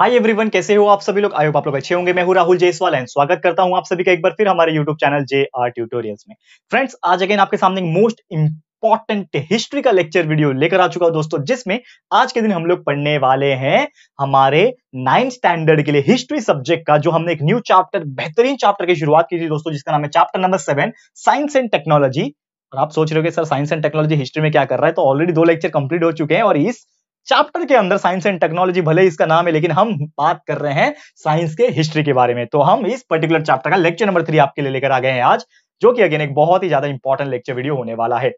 hi everyone कैसे हो आप सभी लोग आयो आप लोग अच्छे होंगे मैं हूं राहुल जयसवाल एंड स्वागत करता हूं आप सभी का एक बार फिर हमारे YouTube channel J R tutorials में फ्रेंड्स आज अगेन आपके सामने मोस्ट इंपॉर्टेंट हिस्ट्री का लेक्चर वीडियो लेकर आ चुका हूं दोस्तों जिसमें आज के दिन हम लोग पढ़ने वाले हैं हमारे नाइन्थ स्टैंडर्ड के लिए हिस्ट्री सब्जेक्ट का जो हमने एक न्यू चैप्टर बेहतरीन चैप्टर की शुरुआत की थी दोस्तों जिसका नाम है chapter number seven science and technology और आप सोच रहे हो sir science and technology history में क्या कर रहा है तो ऑलरेडी दो लेक्चर कंप्लीट हो चुके हैं और इस चैप्टर के अंदर साइंस एंड टेक्नोलॉजी भले ही इसका नाम है लेकिन हम बात कर रहे हैं साइंस के हिस्ट्री के बारे में तो हम इस पर्टिकुलर चैप्टर का लेक्चर नंबर थ्री आपके लिए लेकर आ गए हैं आज जो कि अगेन एक बहुत ही ज्यादा इंपॉर्टेंट लेक्चर वीडियो होने वाला है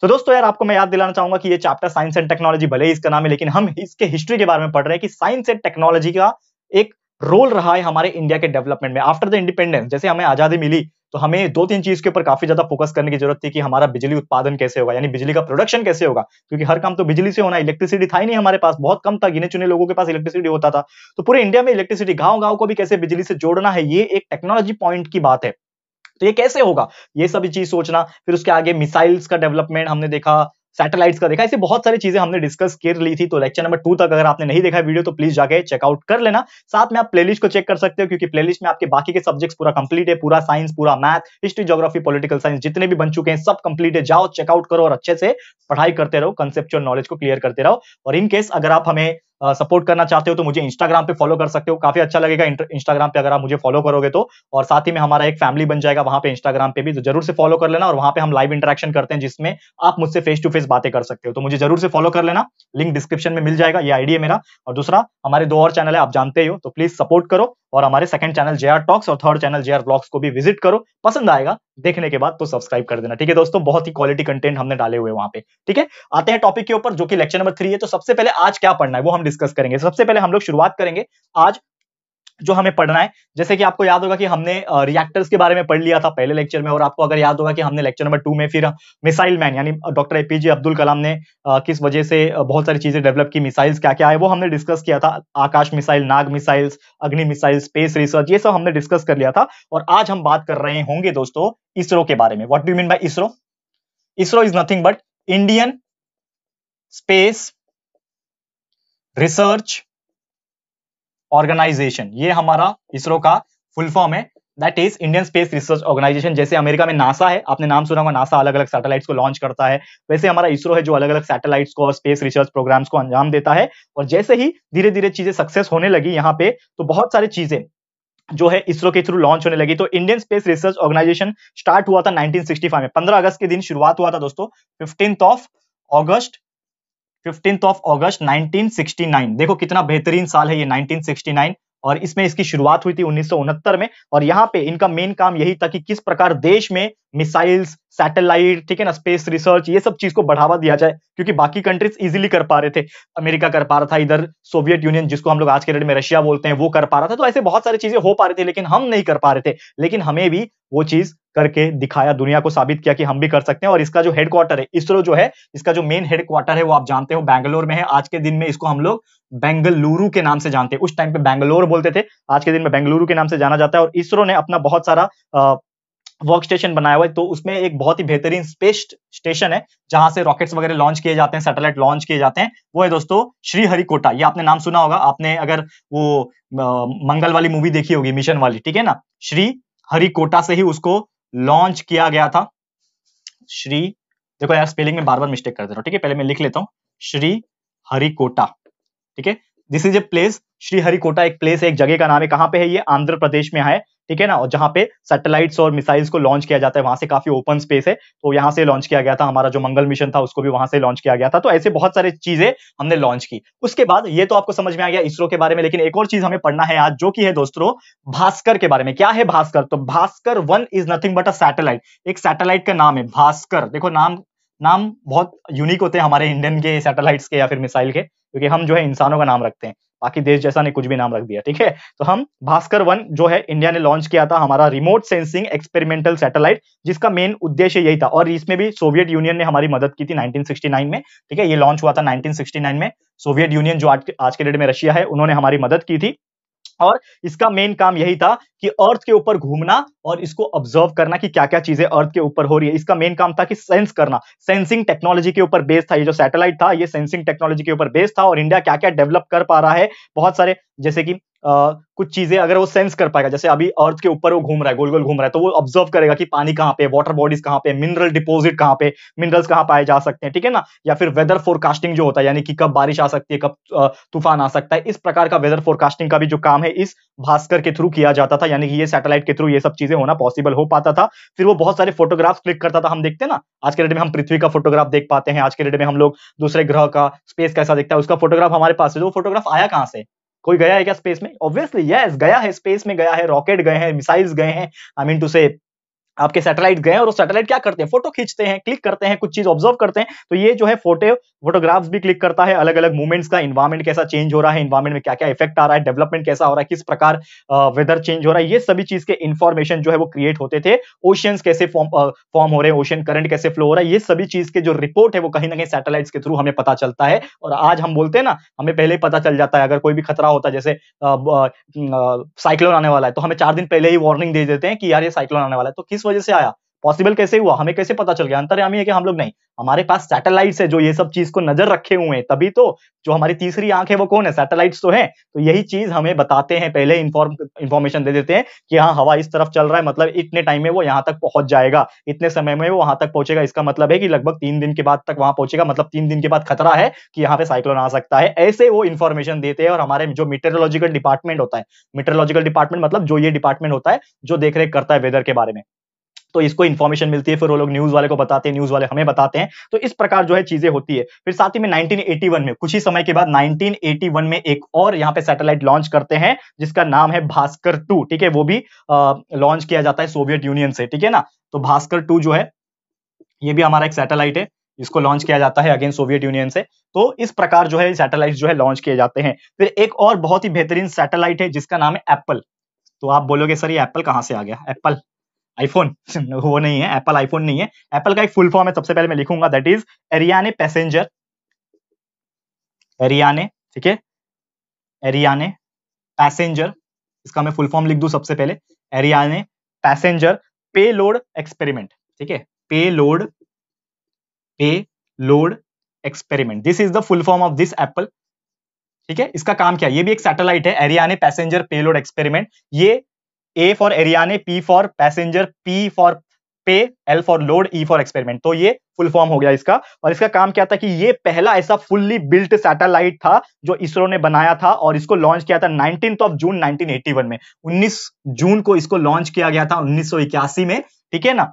तो दोस्तों यार आपको मैं याद दिलाना चाहूंगा कि ये चैप्टर साइंस एंड टेक्नोलॉजी भले ही इसका नाम है लेकिन हम इसके हिस्ट्री के बारे में पढ़ रहे हैं कि साइंस एंड टेक्नोलॉजी का एक रोल रहा है हमारे इंडिया के डेवलपमेंट में आफ्टर द इंडिपेंडेंस जैसे हमें आजादी मिली तो हमें दो तीन चीज के ऊपर काफी ज्यादा फोकस करने की जरूरत थी कि हमारा बिजली उत्पादन कैसे होगा यानी बिजली का प्रोडक्शन कैसे होगा क्योंकि हर काम तो बिजली से होना इलेक्ट्रिसिटी था ही नहीं हमारे पास बहुत कम था गिने चुने लोगों के पास इलेक्ट्रिसिटी होता था तो पूरे इंडिया में इलेक्ट्रिसिटी गांव गांव को भी कैसे बिजली से जोड़ना है ये एक टेक्नोलॉजी पॉइंट की बात है तो ये कैसे होगा ये सभी चीज सोचना फिर उसके आगे मिसाइल्स का डेवलपमेंट हमने देखा सैटेलाइट्स का देखा ऐसे बहुत सारी चीजें हमने डिस्कस कर ली थी तो लेक्चर नंबर टू तक अगर आपने नहीं देखा वीडियो तो प्लीज जाके चेकआउट कर लेना साथ में आप प्लेलिस्ट को चेक कर सकते हो क्योंकि प्लेलिस्ट में आपके बाकी के सब्जेक्ट्स पूरा कंप्लीट है पूरा साइंस पूरा math history geography political science जितने भी बन चुके हैं सब कंप्लीट है जाओ चेकआउट करो और अच्छे से पढ़ाई करते रहो कंसेप्चुअल नॉलेज को क्लियर करते रहो और इनकेस अगर आप हमें सपोर्ट करना चाहते हो तो मुझे इंस्टाग्राम पे फॉलो कर सकते हो काफी अच्छा लगेगा इंस्टाग्राम पे अगर आप मुझे फॉलो करोगे तो और साथ ही में हमारा एक फैमिली बन जाएगा वहां पे इंस्टाग्राम पे भी तो जरूर से फॉलो कर लेना और वहां पे हम लाइव इंटरेक्शन करते हैं जिसमें आप मुझसे फेस टू फेस बातें कर सकते हो तो मुझे जरूर से फॉलो कर लेना लिंक डिस्क्रिप्शन में मिल जाएगा ये आइडिया मेरा और दूसरा हमारे दो और चैनल है आप जानते हो तो प्लीज सपोर्ट करो और हमारे second channel J R talks और third channel J R blogs को भी विजिट करो पसंद आएगा देखने के बाद तो सब्सक्राइब कर देना ठीक है दोस्तों बहुत ही क्वालिटी कंटेंट हमने डाले हुए वहां पे ठीक है आते हैं टॉपिक के ऊपर जो कि लेक्चर नंबर थ्री है तो सबसे पहले आज क्या पढ़ना है वो हम डिस्कस करेंगे सबसे पहले हम लोग शुरुआत करेंगे आज जो हमें पढ़ना है जैसे कि आपको याद होगा कि हमने रिएक्टर्स के बारे में पढ़ लिया था पहले लेक्चर में और आपको अगर याद होगा कि हमने लेक्चर नंबर टू में फिर मिसाइल मैन यानी डॉक्टर एपीजे अब्दुल कलाम ने किस वजह से बहुत सारी चीजें डेवलप की मिसाइल्स क्या क्या है वो हमने डिस्कस किया था Akash missile Nag missiles Agni missile space research ये सब हमने डिस्कस कर लिया था और आज हम बात कर रहे होंगे दोस्तों इसरो के बारे में what do mean by ISRO ISRO is nothing but Indian space research organisation ये हमारा इसरो का फुल फॉर्म है that is Indian space research organisation जैसे अमेरिका में नासा है आपने नाम सुना होगा नासा अलग अलग सैटेलाइट्स को लॉन्च करता है वैसे हमारा इसरो है जो अलग अलग सैटेलाइट्स को और स्पेस रिसर्च प्रोग्राम्स को अंजाम देता है और जैसे ही धीरे धीरे चीजें सक्सेस होने लगी यहाँ पे तो बहुत सारी चीजें जो है इसरो के थ्रू लॉन्च होने लगी तो Indian space research organisation start हुआ था 1965 में 15 अगस्त के दिन शुरुआत हुआ था दोस्तों 15th ऑफ अगस्त फिफ्टींथ ऑफ ऑगस्ट 1969 देखो कितना बेहतरीन साल है ये 1969 और इसमें इसकी शुरुआत हुई थी उन्नीस में और यहाँ पे इनका मेन काम यही था कि किस प्रकार देश में मिसाइल्स सैटेलाइट ठीक है ना स्पेस रिसर्च ये सब चीज को बढ़ावा दिया जाए क्योंकि बाकी कंट्रीज इजिली कर पा रहे थे अमेरिका कर पा रहा था इधर सोवियत यूनियन जिसको हम लोग आज के डेट में रशिया बोलते हैं वो कर पा रहा था तो ऐसे बहुत सारी चीजें हो पा रही थी लेकिन हम नहीं कर पा रहे थे लेकिन हमें भी वो चीज करके दिखाया दुनिया को साबित किया कि हम भी कर सकते हैं और इसका जो हेडक्वार्टर है इसरो जो है इसका जो मेन हेडक्वार्टर है वो आप जानते हो बैंगलोर में है आज के दिन में इसको हम लोग बेंगलुरु के नाम से जानते हैं उस टाइम पे बेंगलोर बोलते थे आज के दिन में बेंगलुरु के नाम से जाना जाता है और इसरो ने अपना बहुत सारा वर्क स्टेशन बनाया हुआ है तो उसमें एक बहुत ही बेहतरीन स्पेस स्टेशन है जहां से रॉकेट्स वगैरह लॉन्च किए जाते हैं सैटेलाइट लॉन्च किए जाते हैं वो है दोस्तों श्रीहरिकोटा ये आपने नाम सुना होगा आपने अगर वो मंगल वाली मूवी देखी होगी मिशन वाली ठीक है ना श्री हरिकोटा से ही उसको लॉन्च किया गया था श्री देखो यार स्पेलिंग में बार बार मिस्टेक कर दे रहा हूँ ठीक है पहले मैं लिख लेता हूँ श्री हरिकोटा ठीक है this is a place Sriharikota एक प्लेस है एक जगह का नाम है कहाँ पे है ये आंध्र प्रदेश में है ठीक है ना और जहां पे सैटेलाइट्स और मिसाइल्स को लॉन्च किया जाता है वहां से काफी ओपन स्पेस है तो यहाँ से लॉन्च किया गया था हमारा जो मंगल मिशन था उसको भी वहां से लॉन्च किया गया था तो ऐसे बहुत सारी चीजें हमने लॉन्च की उसके बाद ये तो आपको समझ में आ गया इसरो के बारे में लेकिन एक और चीज हमें पढ़ना है आज जो की है दोस्तों भास्कर के बारे में क्या है भास्कर तो Bhaskara one is nothing but a satellite एक सैटेलाइट का नाम है भास्कर देखो नाम नाम बहुत यूनिक होते हैं हमारे इंडियन के सैटेलाइट्स के या फिर मिसाइल के क्योंकि हम जो है इंसानों का नाम रखते हैं बाकी देश जैसा ने कुछ भी नाम रख दिया ठीक है तो हम भास्कर वन जो है इंडिया ने लॉन्च किया था हमारा रिमोट सेंसिंग एक्सपेरिमेंटल सैटेलाइट जिसका मेन उद्देश्य यही था और इसमें भी सोवियत यूनियन ने हमारी मदद की थी 1969 में ठीक है ये लॉन्च हुआ था 1969 में सोवियत यूनियन जो आज, आज के डेट में रशिया है उन्होंने हमारी मदद की थी और इसका मेन काम यही था कि अर्थ के ऊपर घूमना और इसको ऑब्जर्व करना कि क्या क्या चीजें अर्थ के ऊपर हो रही है इसका मेन काम था कि सेंस करना सेंसिंग टेक्नोलॉजी के ऊपर बेस्ड था ये जो सैटेलाइट था ये सेंसिंग टेक्नोलॉजी के ऊपर बेस्ड था और इंडिया क्या क्या डेवलप कर पा रहा है बहुत सारे जैसे कि कुछ चीजें अगर वो सेंस कर पाएगा जैसे अभी अर्थ के ऊपर वो घूम रहा है गोल गोल घूम रहा है तो वो ऑब्जर्व करेगा कि पानी कहाँ पे वाटर बॉडीज कहाँ पे मिनरल डिपोजिट कहाँ पे मिनरल्स कहाँ पाए जा सकते हैं ठीक है ना या फिर वेदर फोरकास्टिंग जो होता है यानी कि कब बारिश आ सकती है कब तूफान आ सकता है इस प्रकार का वेदर फोरकास्टिंग का भी जो काम है इस भास्कर के थ्रू किया जाता था यानी कि ये सैटेलाइट के थ्रू ये सब चीजें होना पॉसिबल हो पाता था फिर वो बहुत सारे फोटोग्राफ्स क्लिक करता था हम देखते ना आज के डेट में हम पृथ्वी का फोटोग्राफ देख पाते हैं आज के डेट में हम लोग दूसरे ग्रह का स्पेस कैसा देखता है उसका फोटोग्राफ हमारे पास है तो वो फोटोग्राफ आया कहाँ से कोई गया है क्या स्पेस में ऑब्वियसली यस yes, गया है स्पेस में गया है रॉकेट गए हैं मिसाइल्स गए हैं आई मीन टू से आपके सैटेलाइट गए और सैटेलाइट क्या करते हैं फोटो खींचते हैं क्लिक करते हैं कुछ चीज ऑब्जर्व करते हैं तो ये जो है फोटो फोटोग्राफ्स भी क्लिक करता है अलग अलग मूवमेंट्स का इन्वायरमेंट कैसा चेंज हो रहा है इन्वायरमेंट में क्या क्या इफेक्ट आ रहा है डेवलपमेंट कैसा हो रहा है किस प्रकार वेदर चेंज हो रहा है ये सभी चीज के इन्फॉर्मेशन जो है वो क्रिएट होते थे ओशियंस कैसे फॉर्म हो रहे हैं ओशन करंट कैसे फ्लो हो रहा है ये सभी चीज के जो रिपोर्ट है वो कहीं ना कहीं सैटेलाइट्स के थ्रू हमें पता चलता है और आज हम बोलते हैं ना हमें पहले ही पता चल जाता है अगर कोई भी खतरा होता है जैसे साइक्लोन आने वाला है तो हमें चार दिन पहले ही वार्निंग दे देते हैं कि यार ये साइक्लोन आने वाला है तो किस वजह से आया पॉसिबल कैसे हुआ हमें कैसे पता चल गया अंतर्यामी है कि हम लोग नहीं हमारे पास सैटेलाइट्स है जो ये सब चीज को नजर रखे हुए हैं तभी तो जो हमारी तीसरी आंख है वो कौन है सैटेलाइट्स तो है तो यही चीज हमें बताते हैं पहले इन्फॉर्म इन्फॉर्मेशन दे देते हैं कि हाँ हवा इस तरफ चल रहा है मतलब इतने टाइम में वो यहाँ तक पहुंच जाएगा इतने समय में वो वहां तक पहुंचेगा इसका मतलब है कि लगभग तीन दिन के बाद तक वहां पहुंचेगा मतलब तीन दिन के बाद खतरा है कि यहाँ पे साइक्लोन आ सकता है ऐसे वो इन्फॉर्मेशन देते हैं और हमारे जो मीटरोलॉजिकल डिपार्टमेंट होता है मीटरोलॉजिकल डिपार्टमेंट मतलब जो ये डिपार्टमेंट होता है जो देख करता है वेदर के बारे में तो इसको इन्फॉर्मेशन मिलती है फिर वो लोग न्यूज वाले को बताते हैं न्यूज वाले हमें बताते हैं तो इस प्रकार जो है चीजें होती है फिर साथ ही में 1981 में कुछ ही समय के बाद 1981 में एक और यहाँ पे सैटेलाइट लॉन्च करते हैं जिसका नाम है भास्कर टू ठीक है वो भी लॉन्च किया जाता है सोवियत यूनियन से ठीक है ना तो भास्कर टू जो है ये भी हमारा एक सैटेलाइट है इसको लॉन्च किया जाता है अगेन सोवियत यूनियन से तो इस प्रकार जो है सैटेलाइट जो है लॉन्च किए जाते हैं फिर एक और बहुत ही बेहतरीन सैटेलाइट है जिसका नाम है एप्पल तो आप बोलोगे सर ये एप्पल कहाँ से आ गया एप्पल आईफोन वो नहीं है एप्पल आईफोन नहीं है एप्पल का एक फुल फॉर्म है सबसे पहले मैं लिखूंगा that is Ariane passenger Ariane ठीक है एरियाने पैसेंजर इसका मैं फुल फॉर्म लिख दू सबसे पहले Ariane passenger payload experiment ठीक है payload payload experiment this is the full form of this apple ठीक है इसका काम क्या ये भी एक सैटेलाइट है एरियाने पैसेंजर पेलोड एक्सपेरिमेंट ये A for Ariane P for passenger P for pay L for load E for experiment तो ये फुल फॉर्म हो गया इसका और इसका काम क्या था कि ये पहला ऐसा फुल्ली बिल्ट सैटेलाइट था जो इसरो ने बनाया था और इसको लॉन्च किया था नाइनटीन ऑफ जून 1981 में 19 जून को इसको लॉन्च किया गया था उन्नीस में ठीक है ना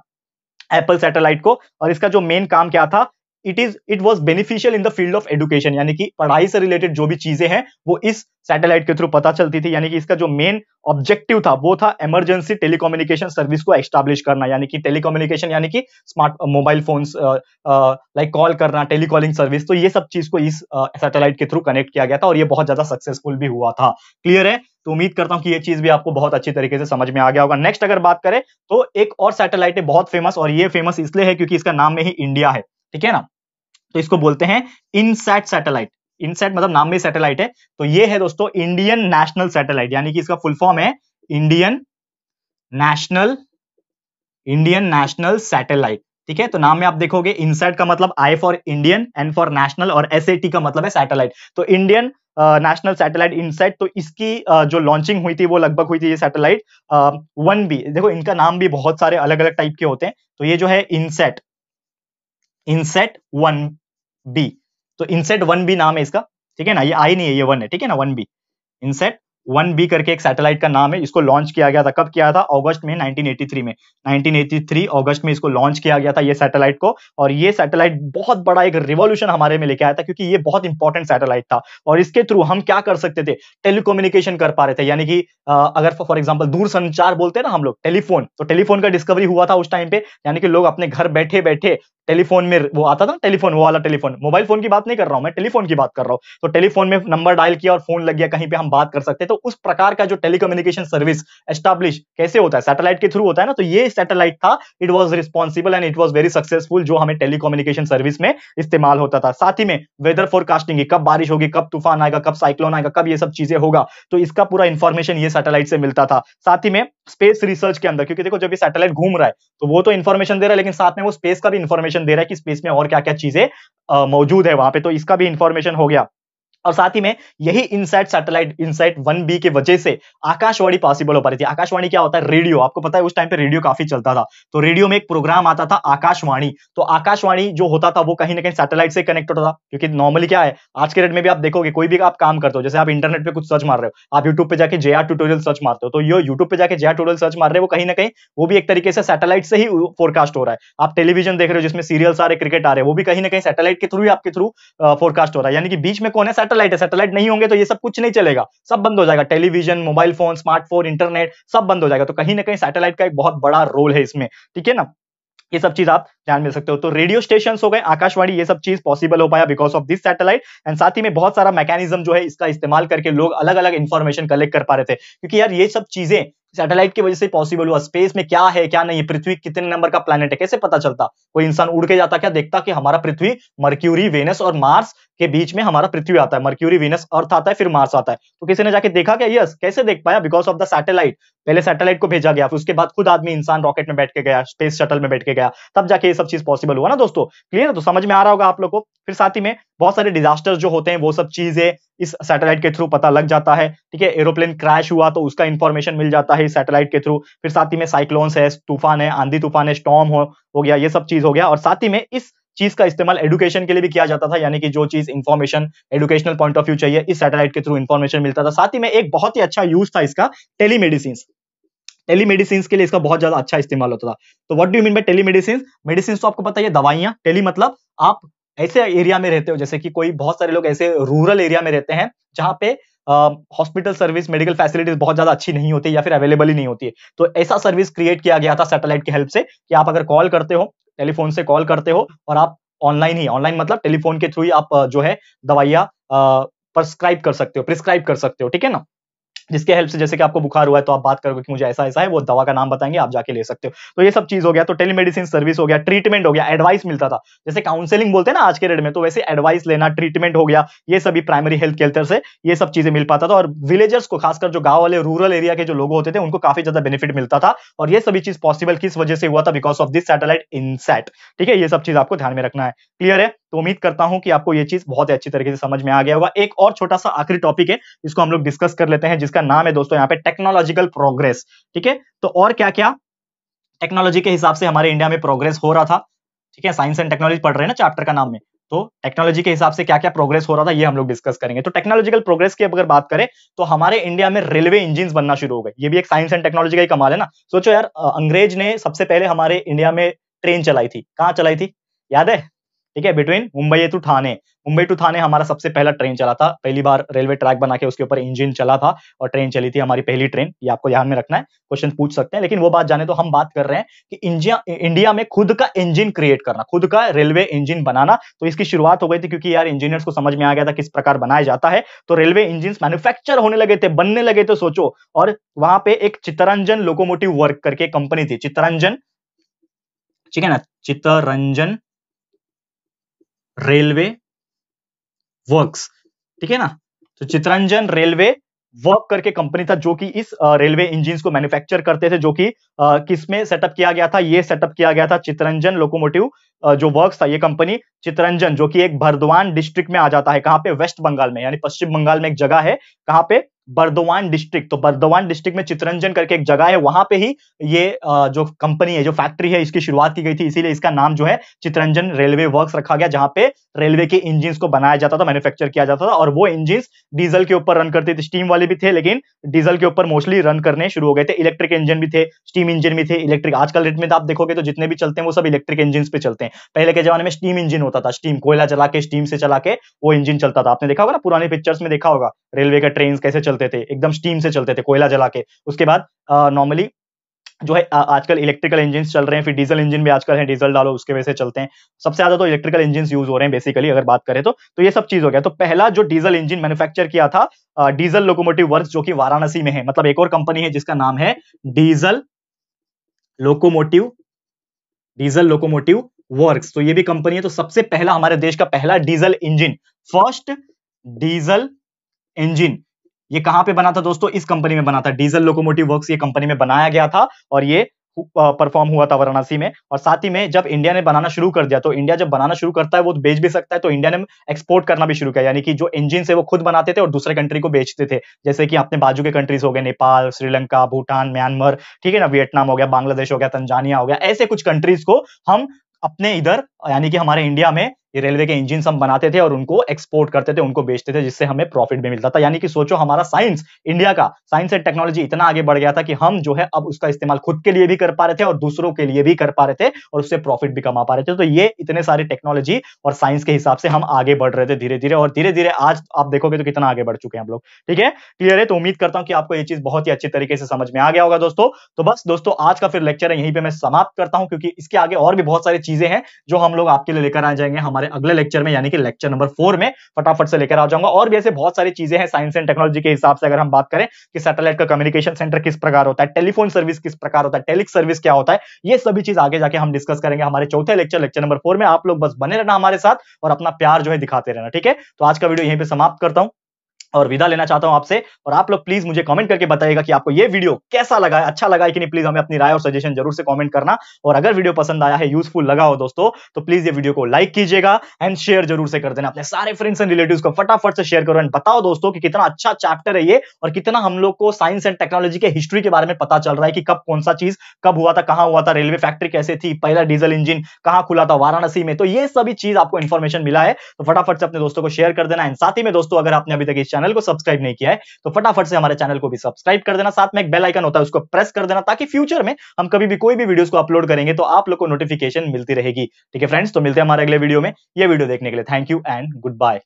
एप्पल सैटेलाइट को और इसका जो मेन काम क्या था it is it was beneficial in the field of education यानी कि पढ़ाई से रिलेटेड जो भी चीजें हैं वो इस सैटेलाइट के थ्रू पता चलती थी यानी कि इसका जो मेन ऑब्जेक्टिव था वो था इमरजेंसी टेलीकम्युनिकेशन सर्विस को एस्टाब्लिश करना यानी कि टेलीकम्युनिकेशन यानी कि smart mobile phones like call करना टेलीकॉलिंग सर्विस तो ये सब चीज को इस सैटेलाइट uh, के थ्रू कनेक्ट किया गया था और ये बहुत ज्यादा सक्सेसफुल भी हुआ था क्लियर है तो उम्मीद करता हूँ कि ये चीज भी आपको बहुत अच्छी तरीके से समझ में आ गया होगा नेक्स्ट अगर बात करें तो एक और सैटेलाइट है बहुत फेमस और ये फेमस इसलिए है क्योंकि इसका नाम में ही इंडिया है ठीक है ना तो इसको बोलते हैं इनसेट सैटेलाइट इनसेट मतलब नाम में सैटेलाइट है तो ये है दोस्तों इंडियन नेशनल सैटेलाइट यानी कि इसका फुल फॉर्म है Indian national Indian national satellite ठीक है तो नाम में आप देखोगे इनसेट का मतलब I for Indian N for national और एस का मतलब है सैटेलाइट तो इंडियन नेशनल सैटेलाइट इनसेट तो इसकी uh, जो लॉन्चिंग हुई थी वो लगभग हुई थी ये सैटेलाइट वन बी देखो इनका नाम भी बहुत सारे अलग अलग टाइप के होते हैं तो ये जो है इनसेट इनसेट वन बी तो इनसेट वन बी नाम है इसका ठीक है ना ये आई नहीं है ये वन है ठीक है ना one B INSAT one B करके एक सैटेलाइट का नाम है इसको लॉन्च किया गया था कब किया था अगस्त में 1983 में 1983 अगस्त में इसको लॉन्च किया गया था ये सैटेलाइट को और ये सैटेलाइट बहुत बड़ा एक रिवॉल्यूशन हमारे में लेके आया था क्योंकि ये बहुत इंपॉर्टेंट सैटेलाइट था और इसके थ्रू हम क्या कर सकते थे टेलीकोम्युनिकेशन कर पा रहे थे यानी कि अगर फॉर एग्जाम्पल दूर संचार बोलते ना हम लोग टेलीफोन तो टेलीफोन का डिस्कवरी हुआ था उस टाइम पे यानी कि लोग अपने घर बैठे बैठे टेलीफोन में वो आता था टेलीफोन वो वाला टेलीफोन मोबाइल फोन की बात नहीं कर रहा हूं मैं टेलीफोन की बात कर रहा हूँ तो टेलीफोन में नंबर डायल किया और फोन लग गया कहीं पे हम बात कर सकते तो उस प्रकार का जो टेलीकम्युनिकेशन सर्विस एस्टाब्लिश कैसे होता है सैटेलाइट के थ्रू होता है ना तो ये सैटेलाइट था it was responsible and it was very successful जो हमें टेलीकम्युनिकेशन सर्विस में इस्तेमाल होता था साथ ही में वेदर फोरकास्टिंग कब बारिश होगी कब तूफान आएगा कब साइक्लोन आएगा कब ये सब चीजें होगा तो इसका पूरा इन्फॉर्मेशन ये सैटेलाइट से मिलता था साथ ही में स्पेस रिसर्च के अंदर क्योंकि देखो जब ये सैटेलाइट घूम रहा है तो वो तो इन्फॉर्मेशन दे रहा है लेकिन साथ में वो स्पेस का भी इन्फॉर्मेशन दे रहा है कि स्पेस में और क्या क्या चीजें मौजूद है वहां पे तो इसका भी इन्फॉर्मेशन हो गया और साथ ही में यही insight satellite insight one B की वजह से आकाशवाणी पॉसिबल हो पा रही थी आकाशवाणी क्या होता है रेडियो आपको पता है उस टाइम पे रेडियो काफी चलता था तो रेडियो में एक प्रोग्राम आता था आकाशवाणी तो आकाशवाणी जो होता था वो कहीं ना कहीं सैटेलाइट से कनेक्ट होता था क्योंकि नॉर्मली क्या है आज के डेट में भी आप देखोगे कोई भी आप काम करते हो जैसे आप इंटरनेट पर कुछ सर्च मार रहे हो आप यूट्यूब पर जाकर जे ट्यूटोरियल सर्च मारते हो तो ये यूट्यूब पर जाकर जे ट्यूटोरियल सर्च मार रहे हो कहीं ना कहीं वो भी एक तरीके से सैटेलाइट से ही फोरकास्ट हो रहा है आप टेलीविजन देख रहे हो जिसमें सीरियल आ रहे क्रिकेट आ रहे वो भी कहीं ना कहीं सैटेलाइट के थ्रू आपके थ्रू फोरकास्ट हो रहा है यानी कि बीच में कौन है सैटेलाइट सैटेलाइट है सैटेलाइट नहीं होंगे तो ये सब कुछ नहीं चलेगा सब बंद हो जाएगा television mobile phone smartphone internet सब बंद हो जाएगा तो कहीं ना कहीं सैटेलाइट का एक बहुत बड़ा रोल है इसमें ठीक है ना ये सब चीज आप ध्यान में सकते हो तो रेडियो स्टेशन हो गए आकाशवाणी ये सब चीज पॉसिबल हो पाया because of this satellite and साथ ही में बहुत सारा मैकेनिज्म जो है इसका इस्तेमाल करके लोग अलग अलग इन्फॉर्मेशन कलेक्ट कर पा रहे थे क्योंकि यार ये सब चीजें सैटेलाइट की वजह से पॉसिबल हुआ स्पेस में क्या है क्या नहीं पृथ्वी कितने नंबर का प्लानेट है कैसे पता चलता कोई इंसान उड़ के जाता क्या देखता कि हमारा पृथ्वी मर्क्यूरी वेनस और मार्स के बीच में हमारा पृथ्वी आता है मर्क्यूरी वेनस अर्थ आता है फिर मार्स आता है तो किसी ने जाके देखा क्या यस कैसे देख पाया बिकॉज ऑफ द सैटेलाइट पहले सैटेलाइट को भेजा गया फिर उसके बाद खुद आदमी इंसान रॉकेट में बैठ के गया स्पेस शटल में बैठ के गया तब जाके ये सब चीज पॉसिबल हुआ ना दोस्तों क्लियर है तो समझ में आ रहा होगा आप लोग को फिर साथ ही में बहुत सारे डिजास्टर्स जो होते हैं वो सब चीजें इस सैटेलाइट के थ्रू पता लग जाता है ठीक है एरोप्लेन क्रैश हुआ तो उसका इन्फॉर्मेशन मिल जाता है सैटेलाइट के थ्रू फिर साथ ही में साइक्लोन्स है तूफान है आंधी तूफान है स्टॉम हो, हो गया ये सब चीज हो गया और साथ ही में इस चीज का इस्तेमाल एडुकेशन के लिए भी किया जाता था यानी कि जो चीज information educational point of view चाहिए इस सैटेलाइट के थ्रू इन्फॉर्मेशन मिलता था साथ ही में एक बहुत ही अच्छा यूज था इसका टेलीमेडिसिन टेलीमेडिसिन के लिए इसका बहुत ज्यादा अच्छा इस्तेमाल होता था तो what do mean by telemedicine medicine तो आपको पता है दवाइयां टेली मतलब आप ऐसे एरिया में रहते हो जैसे कि कोई बहुत सारे लोग ऐसे रूरल एरिया में रहते हैं जहाँ पे हॉस्पिटल सर्विस मेडिकल फैसिलिटीज बहुत ज्यादा अच्छी नहीं होती या फिर अवेलेबल ही नहीं होती है तो ऐसा सर्विस क्रिएट किया गया था सैटेलाइट की हेल्प से कि आप अगर कॉल करते हो टेलीफोन से कॉल करते हो और आप ऑनलाइन ही ऑनलाइन मतलब टेलीफोन के थ्रू ही आप जो है दवाइयाँ प्रस्क्राइब कर सकते हो प्रिस्क्राइब कर सकते हो ठीक है ना जिसके हेल्प से जैसे कि आपको बुखार हुआ है तो आप बात करोगे कि मुझे ऐसा ऐसा है वो दवा का नाम बताएंगे आप जाके ले सकते हो तो ये सब चीज हो गया तो टेलीमेडिसिन सर्विस हो गया ट्रीटमेंट हो गया एडवाइस मिलता था जैसे काउंसलिंग बोलते हैं ना आज के डेट में तो वैसे एडवाइस लेना ट्रीटमेंट हो गया ये सभी प्राइमरी हेल्थ केयर से ये सब चीजें मिल पाता था और विलेजर्स को खासकर जो गांव वाले रूरल एरिया के जो लोग होते थे उनको काफी ज्यादा बेनिफिट मिलता था और ये सभी चीज पॉसिबल किस वजह से हुआ था because of this satellite INSAT ठीक है ये सब चीज आपको ध्यान में रखना है क्लियर है तो उम्मीद करता हूं कि आपको ये चीज बहुत ही अच्छी तरीके से समझ में आ गया होगा एक और छोटा सा आखिरी टॉपिक है इसको हम लोग डिस्कस कर लेते हैं जिसका इसका नाम है दोस्तों यहाँ पे टेक्नोलॉजिकल प्रोग्रेस ठीक है तो और क्या क्या टेक्नोलॉजी के हिसाब से हमारे इंडिया में प्रोग्रेस हो रहा था ठीक है साइंस एंड टेक्नोलॉजी पढ़ रहे हैं ना चैप्टर का नाम में तो टेक्नोलॉजी के हिसाब से क्या क्या प्रोग्रेस हो रहा था ये हम लोग डिस्कस करेंगे तो टेक्नोलॉजिकल प्रोग्रेस की अगर बात करें तो हमारे इंडिया में रेलवे इंजिन बनना शुरू हो गए ये भी एक साइंस एंड टेक्नोलॉजी का ही कमाल है ना सोचो यार अंग्रेज ने सबसे पहले हमारे इंडिया में ट्रेन चलाई थी कहाँ चलाई थी याद है ठीक है between Mumbai to Thane Mumbai to Thane हमारा सबसे पहला ट्रेन चला था पहली बार रेलवे ट्रैक बना के उसके ऊपर इंजन चला था और ट्रेन चली थी हमारी पहली ट्रेन ये आपको ध्यान में रखना है क्वेश्चन पूछ सकते हैं लेकिन वो बात जाने तो हम बात कर रहे हैं कि इंडिया में खुद का इंजिन क्रिएट करना खुद का रेलवे इंजिन बनाना तो इसकी शुरुआत हो गई थी क्योंकि यार इंजीनियर को समझ में आ गया था किस प्रकार बनाया जाता है तो रेलवे इंजिन मैन्युफैक्चर होने लगे थे बनने लगे थे सोचो और वहां पे एक चित्तरंजन लोकोमोटिव वर्क करके कंपनी थी चित्तरंजन ठीक है ना चित्तरंजन रेलवे वर्क्स ठीक है ना तो चित्रंजन रेलवे वर्क करके कंपनी था जो कि इस रेलवे इंजिन को मैन्युफैक्चर करते थे जो कि किसमें सेटअप किया गया था ये सेटअप किया गया था चित्रंजन लोकोमोटिव जो वर्क्स था ये कंपनी चित्रंजन जो कि एक भरद्वान डिस्ट्रिक्ट में आ जाता है कहां पे वेस्ट बंगाल में यानी पश्चिम बंगाल में एक जगह है कहां पे बर्दवान डिस्ट्रिक्ट तो बर्दवान डिस्ट्रिक्ट में चित्रंजन करके एक जगह है वहां पे ही ये जो कंपनी है जो फैक्ट्री है इसकी शुरुआत की गई थी इसीलिए इसका नाम जो है चित्रंजन रेलवे वर्क्स रखा गया जहां पे रेलवे के इंजिन को बनाया जाता था मैन्युफैक्चर किया जाता था और वो इंजिन डीजल के ऊपर रन करते थे स्टीम वाले भी थे लेकिन डीजल के ऊपर मोस्टली रन करने शुरू हो गए थे इलेक्ट्रिक इंजन भी थे स्टीम इंजन भी थे इलेक्ट्रिक आजकल डेट में तो आप देखोगे तो जितने भी चलते हैं वो सब इलेक्ट्रिक इंजिन पे चलते हैं पहले के जमाने में स्टीम इंजन होता था स्टीम कोयला चला के स्टीम से चला के वो इंजन चलता था आपने देखा होगा ना पुराने पिक्चर्स में देखा होगा रेलवे का ट्रेन कैसे चलते चलते थे एकदम स्टीम से चलते थे कोयला जला के उसके बाद नॉर्मली जो है आजकल इलेक्ट्रिकल इंजिन चल रहे हैं फिर डीजल इंजन भी आजकल है डीजल डालो उसके वजह से चलते हैं सबसे ज्यादा तो इलेक्ट्रिकल इंजिन यूज हो रहे हैं बेसिकली अगर बात करें तो तो ये सब चीज हो गया तो पहला जो डीजल इंजन मैन्युफैक्चर किया था डीजल लोकोमोटिव वर्क जो कि वाराणसी में है मतलब एक और कंपनी है जिसका नाम है diesel locomotive diesel locomotive work तो ये भी कंपनी है तो सबसे पहला हमारे देश का पहला diesel engine first diesel engine ये कहाँ पे बना था दोस्तों इस कंपनी में बना था डीजल लोकोमोटिव वर्क्स ये कंपनी में बनाया गया था और ये परफॉर्म हुआ था वाराणसी में और साथ ही में जब इंडिया ने बनाना शुरू कर दिया तो इंडिया जब बनाना शुरू करता है वो बेच भी सकता है तो इंडिया ने एक्सपोर्ट करना भी शुरू किया यानी कि जो इंजिन है वो खुद बनाते थे और दूसरे कंट्री को बेचते थे जैसे कि अपने बाजू के कंट्रीज हो गए नेपाल श्रीलंका भूटान म्यांमार ठीक है ना वियतनाम हो गया बांग्लादेश हो गया तंजानिया हो गया ऐसे कुछ कंट्रीज को हम अपने इधर यानी कि हमारे इंडिया में ये रेलवे के इंजिन हम बनाते थे और उनको एक्सपोर्ट करते थे उनको बेचते थे जिससे हमें प्रॉफिट भी मिलता था यानी कि सोचो हमारा साइंस इंडिया का साइंस एंड टेक्नोलॉजी इतना आगे बढ़ गया था कि हम जो है अब उसका इस्तेमाल खुद के लिए भी कर पा रहे थे और दूसरों के लिए भी कर पा रहे थे और उससे प्रॉफिट भी कमा पा रहे थे तो ये इतने सारे टेक्नोलॉजी और साइंस के हिसाब से हम आगे बढ़ रहे थे धीरे धीरे और धीरे धीरे आज आप देखोगे तो कितना आगे बढ़ चुके हैं हम लोग ठीक है क्लियर है तो उम्मीद करता हूँ कि आपको ये चीज बहुत ही अच्छी तरीके से समझ में आ गया होगा दोस्तों तो बस दोस्तों आज का फिर लेक्चर है यहीं पर मैं समाप्त करता हूँ क्योंकि इसके आगे और भी बहुत सारी चीजें हैं जो हम लोग आपके लिए लेकर आ जाएंगे हमारे हमारे अगले लेक्चर में यानी कि लेक्चर नंबर फोर में फटाफट से लेकर आ जाऊंगा और भी ऐसे बहुत सारी चीजें हैं साइंस एंड टेक्नोलॉजी के हिसाब से अगर हम बात करें कि सैटेलाइट का कम्युनिकेशन सेंटर किस प्रकार होता है टेलीफोन सर्विस किस प्रकार होता है टेलिक सर्विस क्या होता है ये सभी चीज आगे जाके हम डिस्कस करेंगे हमारे चौथे लेक्चर लेक्चर नंबर फोर में आप लोग बस बने रहना हमारे साथ और अपना प्यार जो है दिखाते रहना ठीक है तो आज का वीडियो यहीं पर समाप्त करता हूँ और विदा लेना चाहता हूं आपसे और आप लोग प्लीज मुझे कमेंट करके बताएगा कि आपको ये वीडियो कैसा लगा है अच्छा लगा है कि नहीं प्लीज हमें अपनी राय और सजेशन जरूर से कमेंट करना और अगर वीडियो पसंद आया है यूजफुल लगा हो दोस्तों तो प्लीज ये वीडियो को लाइक कीजिएगा एंड शेयर जरूर से कर देना अपने सारे फ्रेंड्स एंड रिलेटिव को फटाफट से शेयर करो एंड बताओ दोस्तों कि कितना अच्छा चैप्टर है ये और कितना हम लोग को साइंस एंड टेक्नोलॉजी के हिस्ट्री के बारे में पता चल रहा है कि कब कौन सा चीज कब हुआ था कहां हुआ था रेलवे फैक्ट्री कैसे थी पहला डीजल इंजिन कहां खुला था वाराणसी में तो ये सभी चीज आपको इन्फॉर्मेशन मिला है तो फटाफट से अपने दोस्तों को शेयर कर देना एंड साथ ही में दोस्तों अगर आपने अभी तक इस चैनल को सब्सक्राइब नहीं किया है तो फटाफट से हमारे चैनल को भी सब्सक्राइब कर देना साथ में एक बेल आइकन होता है उसको प्रेस कर देना ताकि फ्यूचर में हम कभी भी कोई भी वीडियो को अपलोड करेंगे तो आप लोग को नोटिफिकेशन मिलती रहेगी ठीक है फ्रेंड्स तो मिलते हैं हमारे अगले वीडियो में यह वीडियो देखने के लिए thank you and good bye